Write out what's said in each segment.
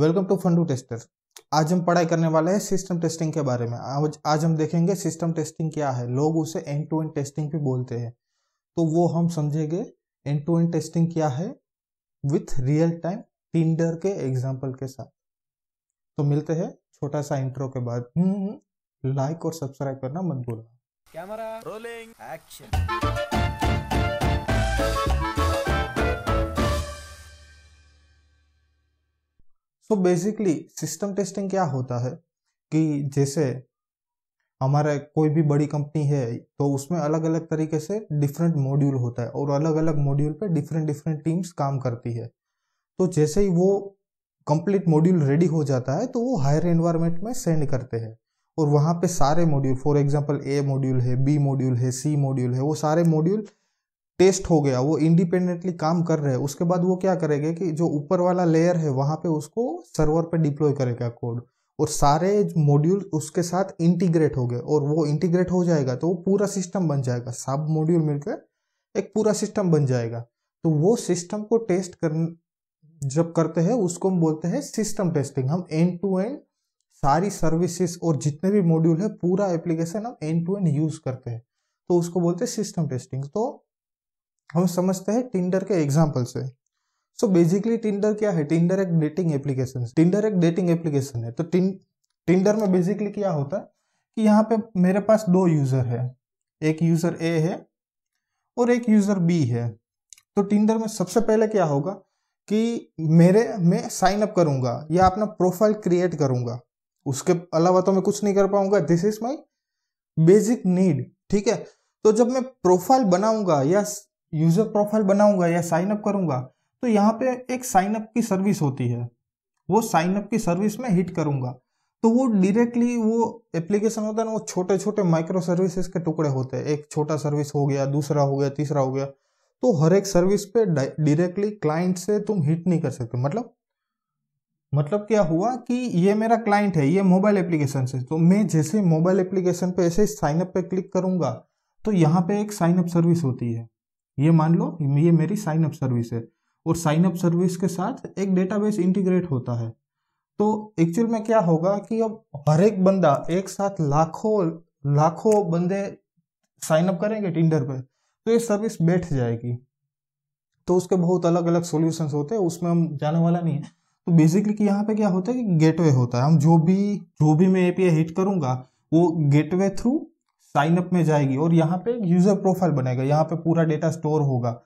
Welcome to फंडू tester आज हम पढ़ाई करने वाले हैं सिस्टम टेस्टिंग के बारे में आज आज हम देखेंगे सिस्टम टेस्टिंग क्या है लोग उसे एंड टू एंड टेस्टिंग भी बोलते हैं तो वो हम समझेंगे एंड टू एंड टेस्टिंग क्या है विथ रियल टाइम टिंडर के एग्जाम्पल के साथ तो मिलते हैं छोटा सा इंट्रो के बाद लाइक हम्म, हम्म, हम्म। और सब्सक्राइब करना मत भूलना camera rolling action so basically system testing क्या होता है कि जैसे हमारे कोई भी बड़ी कंपनी है तो उसमें अलग अलग तरीके से डिफरेंट मॉड्यूल होता है और अलग अलग मॉड्यूल पे डिफरेंट डिफरेंट टीम्स काम करती है तो जैसे ही वो कंप्लीट मॉड्यूल रेडी हो जाता है तो वो हायर एनवायरनमेंट में सेंड करते हैं और वहाँ पे सारे module for example A module है बी मॉड्यूल है सी मॉड्यूल है वो सारे मॉड्यूल टेस्ट हो गया वो इंडिपेंडेंटली काम कर रहे हैं उसके बाद वो क्या करेंगे कि जो ऊपर वाला लेयर है वहाँ पे उसको सर्वर पे डिप्लॉय करेगा कोड और सारे मॉड्यूल उसके साथ इंटीग्रेट हो गए और वो इंटीग्रेट हो जाएगा तो वो पूरा सिस्टम बन जाएगा सब मॉड्यूल मिलकर एक पूरा सिस्टम बन जाएगा तो वो सिस्टम को टेस्ट कर जब करते हैं उसको हम बोलते हैं सिस्टम टेस्टिंग हम एंड टू एंड सारी सर्विसेज और जितने भी मॉड्यूल है पूरा एप्लीकेशन हम एंड टू एंड यूज़ करते हैं तो उसको बोलते हैं सिस्टम टेस्टिंग तो हम समझते हैं टिंडर के एग्जाम्पल से सो बेसिकली टिंडर क्या है टिंडर एक डेटिंग एप्लीकेशन है टिंडर एक डेटिंग एप्लीकेशन है तो टिंडर में बेसिकली क्या होता है कि यहाँ पे मेरे पास दो यूज़र है एक यूज़र ए है और एक यूज़र बी है तो टिंडर में सबसे पहले क्या होगा कि मेरे मैं साइन अप करूंगा या अपना प्रोफाइल क्रिएट करूंगा उसके अलावा तो मैं कुछ नहीं कर पाऊंगा this is my basic need ठीक है तो जब मैं प्रोफाइल बनाऊंगा या यूज़र प्रोफाइल बनाऊंगा या साइनअप करूंगा तो यहाँ पे एक साइनअप की सर्विस होती है वो साइनअप की सर्विस में हिट करूंगा तो वो डायरेक्टली वो एप्लीकेशन होता है ना वो छोटे छोटे माइक्रो सर्विसेज के टुकड़े होते हैं एक छोटा सर्विस हो गया दूसरा हो गया तीसरा हो गया तो हर एक सर्विस पे डायरेक्टली क्लाइंट से तुम हिट नहीं कर सकते मतलब मतलब क्या हुआ कि ये मेरा क्लाइंट है ये मोबाइल एप्लीकेशन से तो मैं जैसे मोबाइल एप्लीकेशन पे ऐसे साइनअप पे क्लिक करूंगा तो यहाँ पे एक साइनअप सर्विस होती है ये मान लो ये मेरी साइन अप सर्विस है और साइन अप सर्विस के साथ एक डेटाबेस इंटीग्रेट होता है तो एक्चुअल में क्या होगा कि अब हर एक बंदा एक साथ लाखों लाखों बंदे साइन अप करेंगे टिंडर पे तो ये सर्विस बैठ जाएगी तो उसके बहुत अलग अलग सॉल्यूशंस होते हैं उसमें हम जाने वाला नहीं है तो बेसिकली कि यहाँ पे क्या होता है कि गेटवे होता है हम जो भी जो भी मैं एपीआई हिट करूँगा वो गेटवे थ्रू साइन अप में जाएगी और यहाँ पे यूज़र प्रोफाइल बनेगा यहाँ पे पूरा डेटा स्टोर होगा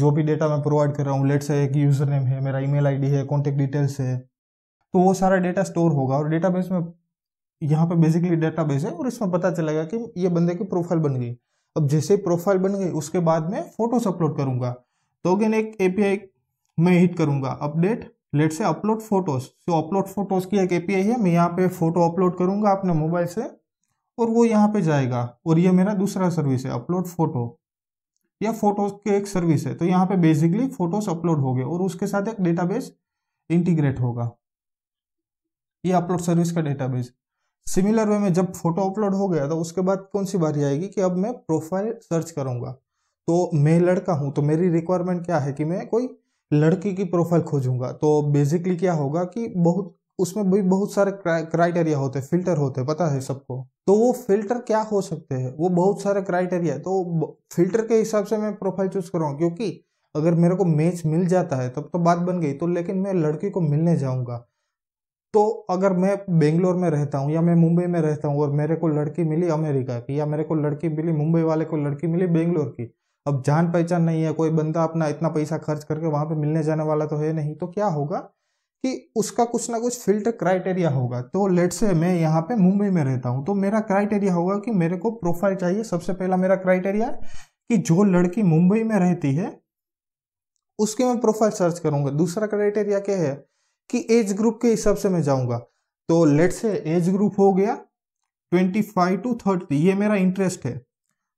जो भी डेटा मैं प्रोवाइड कर रहा हूँ लेट से एक यूज़र नेम है मेरा ईमेल आईडी है कॉन्टेक्ट डिटेल्स है तो वो सारा डेटा स्टोर होगा और डेटाबेस में यहाँ पे बेसिकली डेटाबेस है और इसमें पता चलेगा कि ये बंदे की प्रोफाइल बन गई अब जैसे प्रोफाइल बन गई उसके बाद में फोटोस अपलोड करूँगा तो अगेन एक एपीआई में हिट करूँगा अपडेट लेट से अपलोड फोटोज तो अपलोड फोटोज की एक एपीआई है मैं यहाँ पे फोटो अपलोड करूँगा अपने मोबाइल से और वो यहाँ पे जाएगा और ये मेरा दूसरा सर्विस है अपलोड फोटो या फोटोज की एक सर्विस है तो यहाँ पे बेसिकली फोटोज अपलोड हो गए और उसके साथ एक डेटाबेस इंटीग्रेट होगा ये अपलोड सर्विस का डेटाबेस सिमिलर वे में जब फोटो अपलोड हो गया तो उसके बाद कौन सी बारी आएगी कि अब मैं प्रोफाइल सर्च करूँगा तो मैं लड़का हूँ तो मेरी रिक्वायरमेंट क्या है कि मैं कोई लड़की की प्रोफाइल खोजूंगा तो बेसिकली क्या होगा कि बहुत उसमें भी बहुत सारे क्राइटेरिया होते हैं फिल्टर होते हैं पता है सबको तो वो फिल्टर क्या हो सकते हैं वो बहुत सारे क्राइटेरिया तो फिल्टर के हिसाब से मैं प्रोफाइल चूज करूँगा क्योंकि अगर मेरे को मैच मिल जाता है तब तो बात बन गई तो लेकिन मैं लड़की को मिलने जाऊँगा तो अगर मैं बेंगलोर में रहता हूँ या मैं मुंबई में रहता हूँ और मेरे को लड़की मिली अमेरिका की या मेरे को लड़की मिली मुंबई वाले को लड़की मिली बेंगलोर की अब जान पहचान नहीं है कोई बंदा अपना इतना पैसा खर्च करके वहाँ पे मिलने जाने वाला तो है नहीं तो क्या होगा कि उसका कुछ ना कुछ फिल्टर क्राइटेरिया होगा तो लेट से मैं यहाँ पे मुंबई में रहता हूँ तो मेरा क्राइटेरिया होगा कि मेरे को प्रोफाइल चाहिए सबसे पहला मेरा क्राइटेरिया है कि जो लड़की मुंबई में रहती है उसके मैं प्रोफाइल सर्च करूँगा दूसरा क्राइटेरिया क्या है कि एज ग्रुप के हिसाब से मैं जाऊँगा तो लेट से एज ग्रुप हो गया ट्वेंटी फाइव टू थर्टी ये मेरा इंटरेस्ट है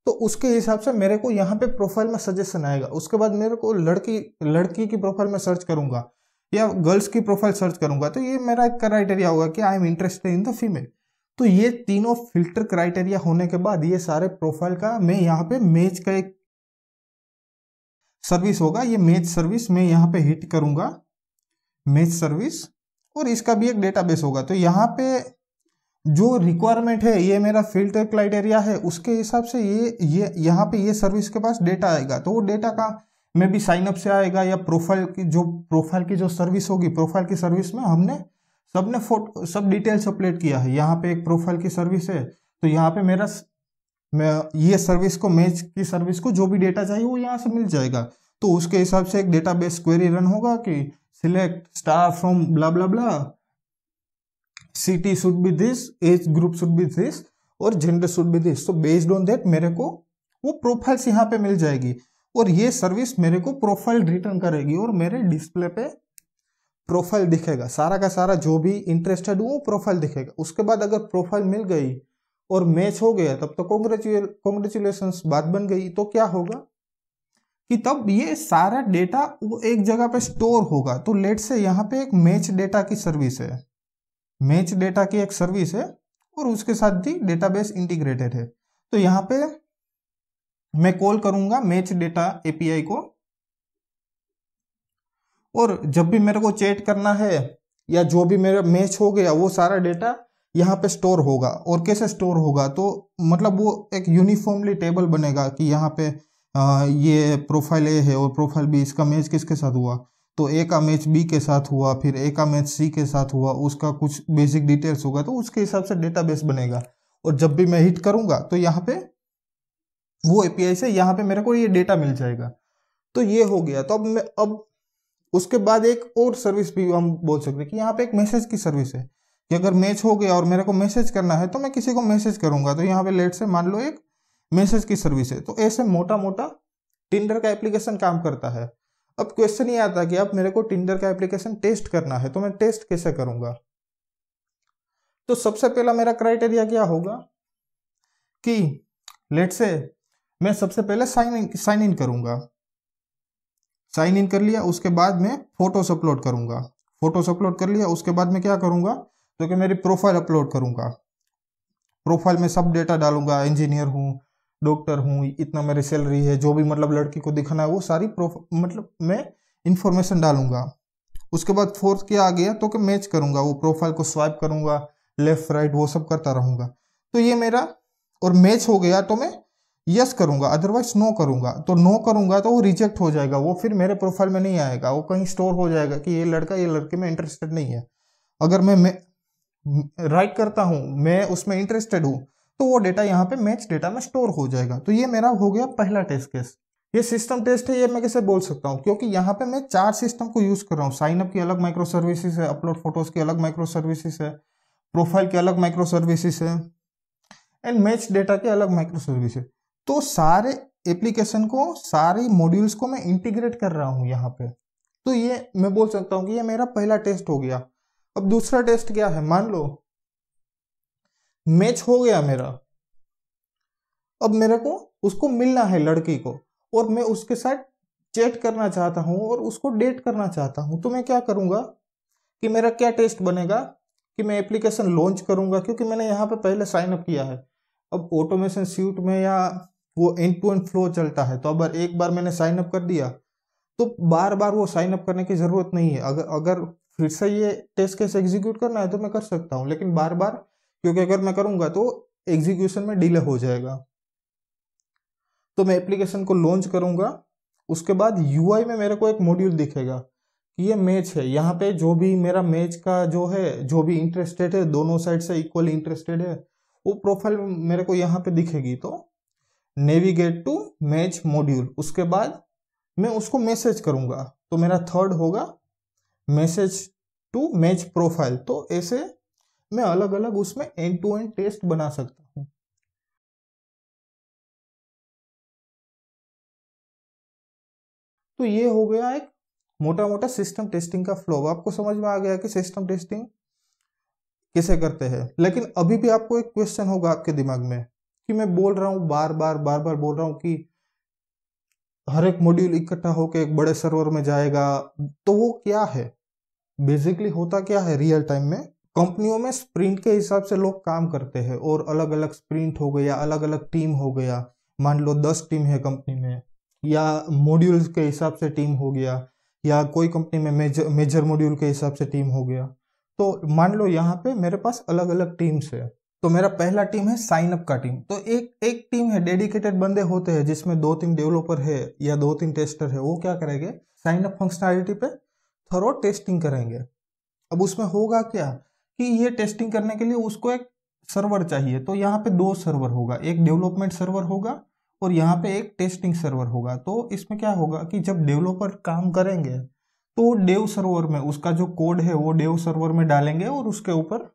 तो उसके हिसाब से मेरे को यहाँ पे प्रोफाइल में सजेशन आएगा उसके बाद मेरे को लड़की लड़की की प्रोफाइल में सर्च करूँगा या गर्ल्स की प्रोफाइल सर्च करूंगा तो ये मेरा एक क्राइटेरिया होगा कि I am interested in the female तो ये तीनों फिल्टर क्राइटेरिया होने के बाद ये सारे प्रोफाइल का मैं यहाँ पे मैच का एक सर्विस होगा ये मैच सर्विस मैं यहाँ पे हिट करूंगा मैच सर्विस और इसका भी एक डेटाबेस होगा तो यहाँ पे जो रिक्वायरमेंट है ये मेरा फिल्टर क्राइटेरिया है उसके हिसाब से ये ये यहाँ पे ये सर्विस के पास डेटा आएगा तो वो डेटा का મે બી સાઇન અપ સે આયેગા يا પ્રોફાઇલ કી જો પ્રોફાઇલ કી જો સર્વિસ હોગી પ્રોફાઇલ કી સર્વિસ મેં હમને સબને ફોટો સબ ડિટેલ્સ અપલોડ કિયા હૈ યહાં પે એક પ્રોફાઇલ કી સર્વિસ હે તો યહાં પે મેરા મે યે સર્વિસ કો મેચ કી સર્વિસ કો જો ભી ડેટા ચાહીએ વો યહાં સે મિલ જાયેગા તો ઉસકે હિસાબ સે એક ડેટાબેઝ ક્વેરી રન હોગા કે select star from blah blah blah city should be this age group should be this or gender should be this તો બેસ્ડ ઓન ધેટ મેરે કો વો પ્રોફાઇલ યહાં પે મિલ જાયેગી और ये सर्विस मेरे को प्रोफाइल रिटर्न करेगी और मेरे डिस्प्ले पे प्रोफाइल दिखेगा सारा का सारा जो भी इंटरेस्टेड हो वो प्रोफाइल दिखेगा उसके बाद अगर प्रोफाइल मिल गई और मैच हो गया तब तो कॉन्ग्रेचुएल बात बन गई तो क्या होगा कि तब ये सारा डेटा वो एक जगह पे स्टोर होगा तो लेट से यहाँ पे एक मैच डेटा की सर्विस है मैच डेटा की एक सर्विस है और उसके साथ भी डेटाबेस इंटीग्रेटेड है तो यहाँ पे मैं कॉल करूंगा मैच डेटा एपीआई को और जब भी मेरे को चेट करना है या जो भी मेरा मैच हो गया वो सारा डेटा यहाँ पे स्टोर होगा और कैसे स्टोर होगा तो मतलब वो एक यूनिफॉर्मली टेबल बनेगा कि यहाँ पे आ, ये प्रोफाइल ए है और प्रोफाइल बी इसका मैच किसके साथ हुआ तो ए का मैच बी के साथ हुआ फिर ए का मैच सी के साथ हुआ उसका कुछ बेसिक डिटेल्स होगा तो उसके हिसाब से डेटाबेस बनेगा और जब भी मैं हिट करूंगा तो यहाँ पे वो ए से यहाँ पे मेरे को ये डेटा मिल जाएगा तो ये हो गया तो अब मैं अब उसके बाद एक और सर्विस भी हम बोल सकते हैं कि यहाँ पे एक मैसेज की सर्विस है कि अगर मैच हो गया और मेरे को मैसेज करना है तो मैं किसी को मैसेज करूँगा तो यहाँ पे लेट से मान लो एक मैसेज की सर्विस है तो ऐसे मोटा मोटा टिंडर का एप्लीकेशन काम करता है अब क्वेश्चन ये आता कि अब मेरे को टिंडर का एप्लीकेशन टेस्ट करना है तो मैं टेस्ट कैसे करूँगा तो सबसे पहला मेरा क्राइटेरिया क्या होगा कि लेट से मैं सबसे पहले साइन इन साइन इन करूँगा साइन इन कर लिया उसके बाद मैं फोटोस अपलोड करूँगा फोटोस अपलोड कर लिया उसके बाद मैं क्या करूँगा तो कि मेरी प्रोफाइल अपलोड करूँगा प्रोफाइल में सब डेटा डालूंगा इंजीनियर हूँ डॉक्टर हूँ इतना मेरी सैलरी है जो भी मतलब लड़की को दिखाना है वो सारी मतलब मैं इंफॉर्मेशन डालूंगा उसके बाद फोर्थ क्या आ गया तो कि मैच करूंगा वो प्रोफाइल को स्वाइप करूंगा लेफ्ट राइट वो सब करता रहूंगा तो ये मेरा और मैच हो गया तो मैं यस करूंगा अदरवाइज नो करूंगा तो नो करूंगा तो वो रिजेक्ट हो जाएगा वो फिर मेरे प्रोफाइल में नहीं आएगा वो कहीं स्टोर हो जाएगा कि ये लड़का ये लड़के में इंटरेस्टेड नहीं है अगर मैं मैं राइट करता हूँ मैं उसमें इंटरेस्टेड हूँ तो वो डेटा यहाँ पे मैच डेटा में स्टोर हो जाएगा तो ये मेरा हो गया पहला टेस्ट केस ये सिस्टम टेस्ट है ये मैं कैसे बोल सकता हूँ क्योंकि यहाँ पे मैं चार सिस्टम को यूज़ कर रहा हूँ साइनअप की अलग माइक्रो सर्विसेज है अपलोड फोटोज़ की अलग माइक्रो सर्विसेज है प्रोफाइल के अलग माइक्रो सर्विसेज है एंड मैच डेटा के अलग माइक्रो सर्विसेज तो सारे एप्लीकेशन को सारे मॉड्यूल्स को मैं इंटीग्रेट कर रहा हूँ यहाँ पे तो ये मैं बोल सकता हूँ कि ये मेरा पहला टेस्ट हो गया अब दूसरा टेस्ट क्या है मान लो मैच हो गया मेरा अब मेरे को उसको मिलना है लड़की को और मैं उसके साथ चैट करना चाहता हूँ और उसको डेट करना चाहता हूँ तो मैं क्या करूँगा कि मेरा क्या टेस्ट बनेगा कि मैं एप्लीकेशन लॉन्च करूँगा क्योंकि मैंने यहाँ पे पहले साइन अप किया है अब ऑटोमेशन सीट में या वो एंड टू एंड फ्लो चलता है तो अगर एक बार मैंने साइन अप कर दिया तो बार बार वो साइन अप करने की ज़रूरत नहीं है अगर अगर फिर से ये टेस्ट केस एग्जीक्यूट करना है तो मैं कर सकता हूँ लेकिन बार बार क्योंकि अगर मैं करूँगा तो एग्जीक्यूशन में डिले हो जाएगा तो मैं एप्लीकेशन को लॉन्च करूँगा उसके बाद यू में मेरे को एक मॉड्यूल दिखेगा कि ये मैच है यहाँ पे जो भी मेरा मैच का जो है जो भी इंटरेस्टेड है दोनों साइड से इक्वली इंटरेस्टेड है वो प्रोफाइल मेरे को यहाँ पे दिखेगी तो नेविगेट टू मैच मॉड्यूल उसके बाद मैं उसको मैसेज करूंगा तो मेरा थर्ड होगा मैसेज टू मैच प्रोफाइल तो ऐसे मैं अलग अलग उसमें एंड टू एंड टेस्ट बना सकता तो ये हो गया एक मोटा मोटा सिस्टम टेस्टिंग का फ्लो आपको समझ में आ गया कि सिस्टम टेस्टिंग किसे करते हैं लेकिन अभी भी आपको एक क्वेश्चन होगा आपके दिमाग में कि मैं बोल रहा हूँ बार बार बार बार बोल रहा हूँ कि हर एक मॉड्यूल इकट्ठा होकर एक बड़े सर्वर में जाएगा तो वो क्या है बेसिकली होता क्या है रियल टाइम में कंपनियों में स्प्रिंट के हिसाब से लोग काम करते हैं और अलग अलग स्प्रिंट हो गया अलग अलग टीम हो गया मान लो दस टीम है कंपनी में या मॉड्यूल्स के हिसाब से टीम हो गया या कोई कंपनी में मेजर मेजर मॉड्यूल के हिसाब से टीम हो गया तो मान लो यहाँ पे मेरे पास अलग अलग टीम्स है तो मेरा पहला टीम है साइनअप का टीम तो एक एक टीम है डेडिकेटेड बंदे होते हैं जिसमें दो तीन डेवलपर है या दो तीन टेस्टर है वो क्या करेंगे अप फंक्शनैलिटी पे थरो टेस्टिंग करेंगे अब उसमें होगा क्या कि ये टेस्टिंग करने के लिए उसको एक सर्वर चाहिए तो यहाँ पे दो सर्वर होगा एक डेवलपमेंट सर्वर होगा और यहाँ पे एक टेस्टिंग सर्वर होगा तो इसमें क्या होगा कि जब डेवलपर काम करेंगे तो डेव सर्वर में उसका जो कोड है वो डेव सर्वर में डालेंगे और उसके ऊपर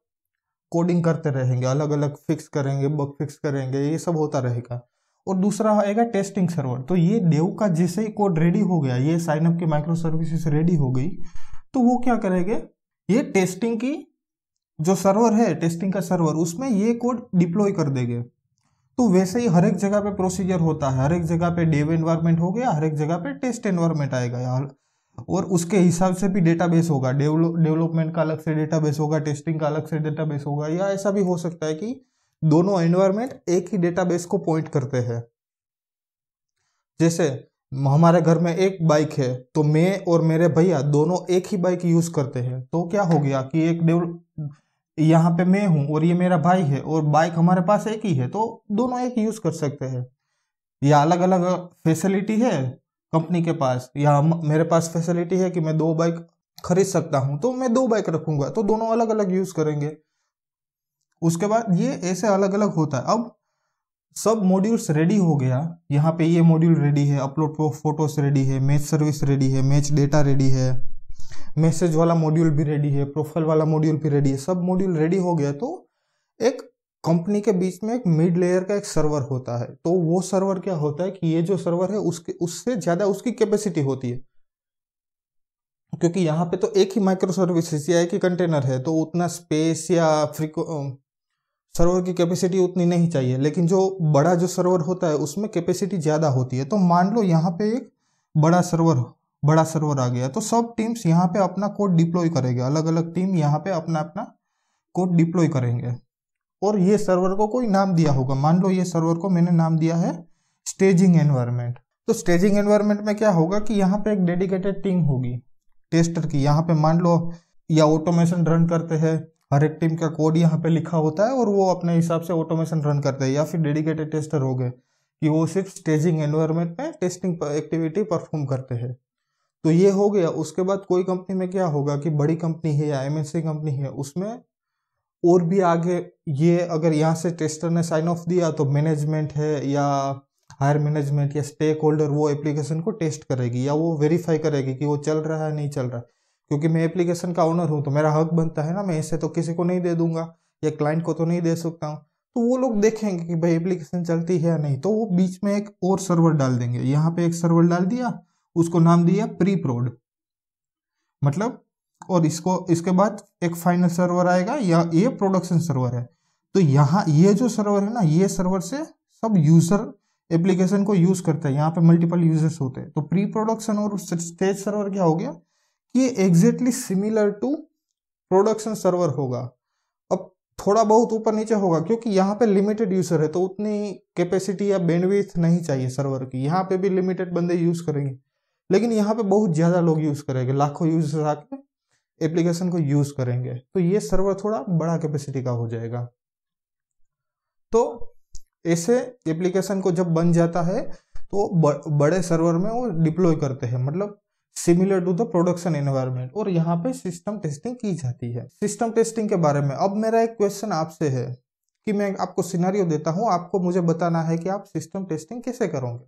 कोडिंग करते रहेंगे अलग अलग फिक्स करेंगे बग फिक्स करेंगे ये सब होता रहेगा और दूसरा आएगा टेस्टिंग सर्वर तो ये डेव का जैसे ही कोड रेडी हो गया ये साइन अप की माइक्रो सर्विसेज रेडी हो गई तो वो क्या करेंगे ये टेस्टिंग की जो सर्वर है टेस्टिंग का सर्वर उसमें ये कोड डिप्लॉय कर देंगे तो वैसे ही हर एक जगह पे प्रोसीजर होता है हर एक जगह पे डेव एनवायरमेंट हो गया हर एक जगह पे टेस्ट एनवायरमेंट आएगा यार और उसके हिसाब से भी डेटाबेस होगा डेवलपमेंट का अलग से डेटाबेस होगा टेस्टिंग का अलग से डेटाबेस होगा या ऐसा भी हो सकता है कि दोनों एनवायरमेंट एक ही डेटाबेस को पॉइंट करते हैं जैसे हमारे घर में एक बाइक है तो मैं और मेरे भैया दोनों एक ही बाइक यूज़ करते हैं तो क्या हो गया कि एक डेवल यहाँ पे मैं हूँ और ये मेरा भाई है और बाइक हमारे पास एक ही है तो दोनों एक यूज़ कर सकते हैं या अलग अलग फैसिलिटी है कंपनी के पास या मेरे पास फैसिलिटी है कि मैं दो बाइक खरीद सकता हूँ तो मैं दो बाइक रखूंगा तो दोनों अलग अलग यूज़ करेंगे उसके बाद ये ऐसे अलग अलग होता है अब सब मॉड्यूल्स रेडी हो गया यहाँ पे ये मॉड्यूल रेडी है अपलोड फोटोस रेडी है मैच सर्विस रेडी है मैच डेटा रेडी है मैसेज वाला मॉड्यूल भी रेडी है प्रोफाइल वाला मॉड्यूल भी रेडी है सब मॉड्यूल रेडी हो गया तो एक कंपनी के बीच में एक मिड लेयर का एक सर्वर होता है तो वो सर्वर क्या होता है कि ये जो सर्वर है उसके उससे ज़्यादा उसकी कैपेसिटी होती है क्योंकि यहाँ पे तो एक ही माइक्रो सर्विस या एक ही कंटेनर है तो उतना स्पेस या फ्रीको सर्वर की कैपेसिटी उतनी नहीं चाहिए लेकिन जो बड़ा जो सर्वर होता है उसमें कैपेसिटी ज़्यादा होती है तो मान लो यहाँ पे एक बड़ा सर्वर बड़ा सर्वर आ गया तो सब टीम्स यहाँ पे अपना कोड डिप्लॉय करेंगे अलग अलग टीम यहाँ पे अपना अपना कोड डिप्लॉय करेंगे और ये सर्वर को कोई नाम दिया होगा मान लो ये सर्वर को मैंने नाम दिया है स्टेजिंग एनवायरमेंट तो स्टेजिंग एनवायरमेंट में क्या होगा कि यहाँ पे एक डेडिकेटेड टीम होगी टेस्टर की यहाँ पे मान लो या ऑटोमेशन रन करते हैं हर एक टीम का कोड यहाँ पे लिखा होता है और वो अपने हिसाब से ऑटोमेशन रन करते हैं या फिर डेडिकेटेड टेस्टर हो गए कि वो सिर्फ स्टेजिंग एनवायरमेंट में टेस्टिंग एक्टिविटी परफॉर्म करते हैं तो ये हो गया उसके बाद कोई कंपनी में क्या होगा कि बड़ी कंपनी है या एमएनसी कंपनी है उसमें और भी आगे ये अगर यहाँ से टेस्टर ने साइन ऑफ दिया तो मैनेजमेंट है या हायर मैनेजमेंट या स्टेक होल्डर वो एप्लीकेशन को टेस्ट करेगी या वो वेरीफाई करेगी कि वो चल रहा है नहीं चल रहा है क्योंकि मैं एप्लीकेशन का ओनर हूँ तो मेरा हक बनता है ना मैं इसे तो किसी को नहीं दे दूंगा या क्लाइंट को तो नहीं दे सकता हूँ तो वो लोग देखेंगे कि भाई एप्लीकेशन चलती है या नहीं तो वो बीच में एक और सर्वर डाल देंगे यहाँ पे एक सर्वर डाल दिया उसको नाम दिया प्री प्रोड मतलब और इसको इसके बाद एक फाइनल सर्वर आएगा या ये प्रोडक्शन सर्वर है तो यहाँ ये जो सर्वर है ना ये सर्वर से सब यूज़र एप्लीकेशन को यूज़ करते हैं यहाँ पे मल्टीपल यूजर्स होते हैं तो प्री प्रोडक्शन और स्टेज सर्वर क्या हो गया कि exactly similar to production server होगा अब थोड़ा बहुत ऊपर नीचे होगा क्योंकि यहाँ पे लिमिटेड यूज़र है तो उतनी कैपेसिटी या बैंडविथ नहीं चाहिए सर्वर की यहाँ पे भी लिमिटेड बंदे यूज़ करेंगे लेकिन यहाँ पे बहुत ज़्यादा लोग यूज़ करेंगे लाखों यूजर्स आके एप्लीकेशन को यूज करेंगे तो ये सर्वर थोड़ा बड़ा कैपेसिटी का हो जाएगा तो ऐसे एप्लीकेशन को जब बन जाता है तो बड़े सर्वर में वो डिप्लॉय करते हैं मतलब similar to the production environment और यहाँ पे सिस्टम टेस्टिंग की जाती है सिस्टम टेस्टिंग के बारे में अब मेरा एक क्वेश्चन आपसे है कि मैं आपको सिनारियो देता हूँ आपको मुझे बताना है कि आप सिस्टम टेस्टिंग कैसे करोगे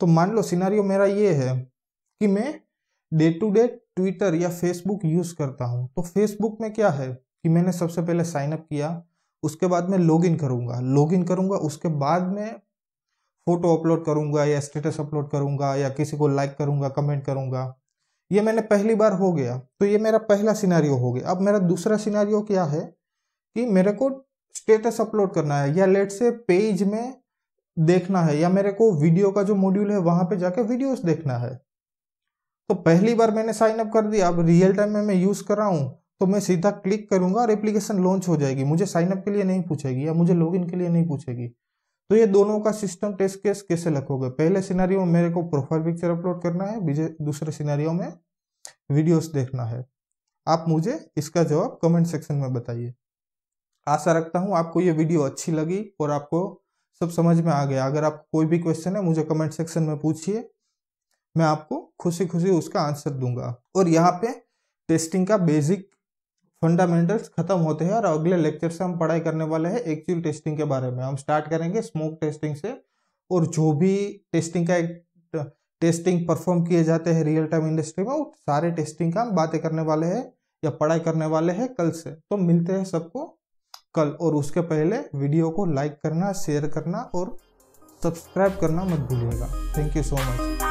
तो मान लो सिनारियो मेरा ये है कि मैं डे टू डे ट्विटर या फेसबुक यूज़ करता हूँ तो फेसबुक में क्या है कि मैंने सबसे पहले साइन अप किया उसके बाद मैं करूंगा करूँगा इन करूँगा उसके बाद मैं फ़ोटो अपलोड करूँगा या स्टेटस अपलोड करूँगा या किसी को लाइक करूँगा कमेंट करूँगा ये मैंने पहली बार हो गया तो ये मेरा पहला सिनारियो हो गया अब मेरा दूसरा सिनारियो क्या है कि मेरे को स्टेटस अपलोड करना है या लेट से पेज में देखना है या मेरे को वीडियो का जो मॉड्यूल है वहाँ पे जाके वीडियोस देखना है तो पहली बार मैंने साइन अप कर दिया अब रियल टाइम में मैं यूज़ कर रहा हूँ तो मैं सीधा क्लिक करूँगा और एप्लीकेशन लॉन्च हो जाएगी मुझे साइन अप के लिए नहीं पूछेगी या मुझे लॉगिन के लिए नहीं पूछेगी तो ये दोनों का सिस्टम टेस्ट केस कैसे लगोगे पहले सिनेरियो में मेरे को प्रोफाइल पिक्चर अपलोड करना है दूसरे सिनेरियो में वीडियोस देखना है आप मुझे इसका जवाब कमेंट सेक्शन में बताइए आशा रखता हूँ आपको ये वीडियो अच्छी लगी और आपको सब समझ में आ गया अगर आपको कोई भी क्वेश्चन है मुझे कमेंट सेक्शन में पूछिए मैं आपको खुशी खुशी उसका आंसर दूंगा और यहाँ पे टेस्टिंग का बेसिक फंडामेंटल्स खत्म होते हैं और अगले लेक्चर से हम पढ़ाई करने वाले हैं एक्चुअल टेस्टिंग के बारे में हम स्टार्ट करेंगे स्मोक टेस्टिंग से और जो भी टेस्टिंग का एक टेस्टिंग परफॉर्म किए जाते हैं रियल टाइम इंडस्ट्री में वो सारे टेस्टिंग का हम बातें करने वाले हैं या पढ़ाई करने वाले हैं कल से तो मिलते हैं सबको कल और उसके पहले वीडियो को लाइक करना शेयर करना और सब्सक्राइब करना मत भूलिएगा थैंक यू सो मच